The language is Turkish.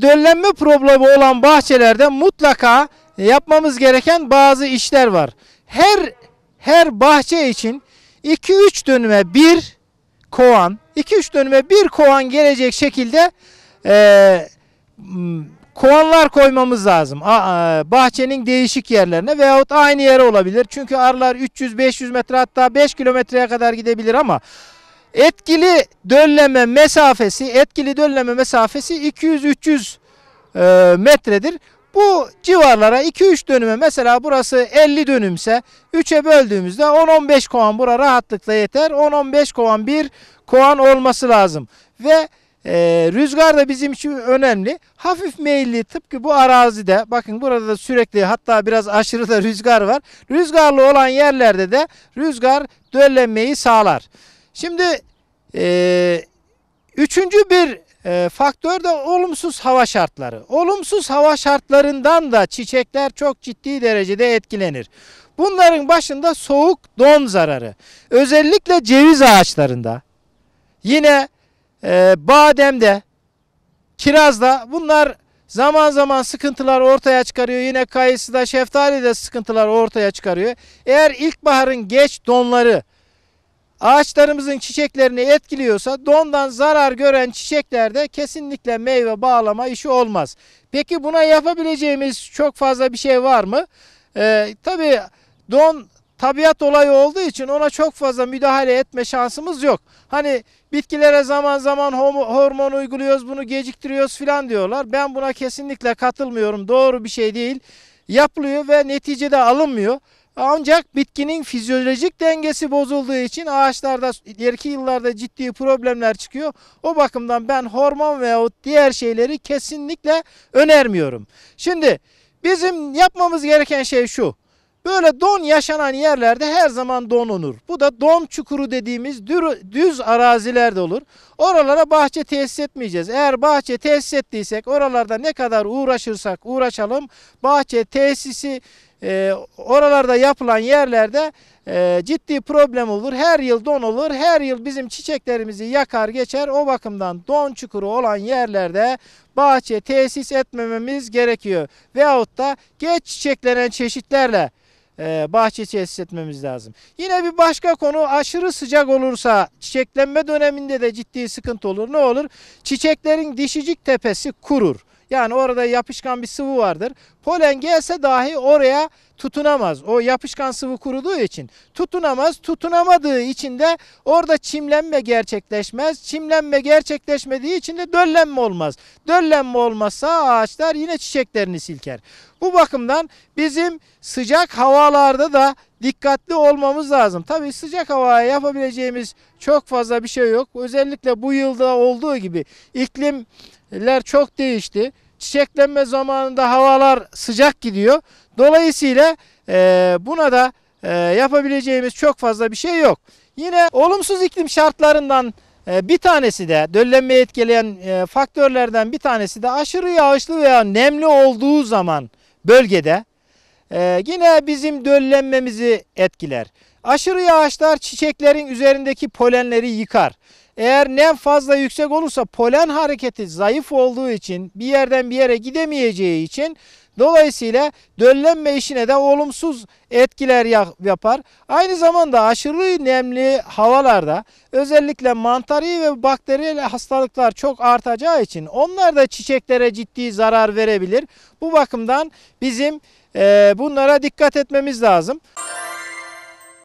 Döllenme problemi olan bahçelerde mutlaka yapmamız gereken bazı işler var. Her her bahçe için 2-3 dönüme bir kovan, 2-3 dönüme bir kovan gelecek şekilde e, kovanlar koymamız lazım. Bahçenin değişik yerlerine veyahut aynı yere olabilir. Çünkü arılar 300-500 metre hatta 5 kilometreye kadar gidebilir ama Etkili dölleme mesafesi, etkili dölleme mesafesi 200-300 e, metredir. Bu civarlara 2-3 dönüme mesela burası 50 dönümse 3'e böldüğümüzde 10-15 kovan bura rahatlıkla yeter. 10-15 kovan bir kovan olması lazım. Ve e, rüzgar da bizim için önemli. Hafif meyilli tıpkı bu arazide bakın burada da sürekli hatta biraz aşırı da rüzgar var. Rüzgarlı olan yerlerde de rüzgar döllenmeyi sağlar. Şimdi e, üçüncü bir e, faktör de olumsuz hava şartları. Olumsuz hava şartlarından da çiçekler çok ciddi derecede etkilenir. Bunların başında soğuk don zararı. Özellikle ceviz ağaçlarında, yine e, bademde, kirazda bunlar zaman zaman sıkıntılar ortaya çıkarıyor. Yine kayısıda, da şeftali de sıkıntılar ortaya çıkarıyor. Eğer ilkbaharın geç donları ağaçlarımızın çiçeklerini etkiliyorsa dondan zarar gören çiçeklerde kesinlikle meyve bağlama işi olmaz. Peki buna yapabileceğimiz çok fazla bir şey var mı? Ee, tabii don tabiat olayı olduğu için ona çok fazla müdahale etme şansımız yok. Hani bitkilere zaman zaman hormon uyguluyoruz bunu geciktiriyoruz filan diyorlar. Ben buna kesinlikle katılmıyorum. Doğru bir şey değil. Yapılıyor ve neticede alınmıyor. Ancak bitkinin fizyolojik dengesi bozulduğu için ağaçlarda ileriki yıllarda ciddi problemler çıkıyor. O bakımdan ben hormon veyahut diğer şeyleri kesinlikle önermiyorum. Şimdi bizim yapmamız gereken şey şu. Böyle don yaşanan yerlerde her zaman don olur. Bu da don çukuru dediğimiz düz arazilerde olur. Oralara bahçe tesis etmeyeceğiz. Eğer bahçe tesis ettiysek oralarda ne kadar uğraşırsak uğraşalım bahçe tesisi e, oralarda yapılan yerlerde e, ciddi problem olur. Her yıl don olur. Her yıl bizim çiçeklerimizi yakar geçer. O bakımdan don çukuru olan yerlerde bahçe tesis etmememiz gerekiyor. Veyahut da geç çiçeklenen çeşitlerle e, bahçe tesis etmemiz lazım. Yine bir başka konu aşırı sıcak olursa çiçeklenme döneminde de ciddi sıkıntı olur. Ne olur? Çiçeklerin dişicik tepesi kurur. Yani orada yapışkan bir sıvı vardır. Polen gelse dahi oraya tutunamaz. O yapışkan sıvı kuruduğu için tutunamaz. Tutunamadığı için de orada çimlenme gerçekleşmez. Çimlenme gerçekleşmediği için de döllenme olmaz. Döllenme olmazsa ağaçlar yine çiçeklerini silker. Bu bakımdan bizim sıcak havalarda da dikkatli olmamız lazım. Tabii sıcak havaya yapabileceğimiz çok fazla bir şey yok. Özellikle bu yılda olduğu gibi iklimler çok değişti. Çiçeklenme zamanında havalar sıcak gidiyor. Dolayısıyla e, buna da e, yapabileceğimiz çok fazla bir şey yok. Yine olumsuz iklim şartlarından e, bir tanesi de döllenmeyi etkileyen e, faktörlerden bir tanesi de aşırı yağışlı veya nemli olduğu zaman bölgede e, yine bizim döllenmemizi etkiler. Aşırı yağışlar çiçeklerin üzerindeki polenleri yıkar. Eğer nem fazla yüksek olursa polen hareketi zayıf olduğu için bir yerden bir yere gidemeyeceği için dolayısıyla döllenme işine de olumsuz etkiler yapar. Aynı zamanda aşırı nemli havalarda özellikle mantarı ve bakteriyle hastalıklar çok artacağı için onlar da çiçeklere ciddi zarar verebilir. Bu bakımdan bizim bunlara dikkat etmemiz lazım.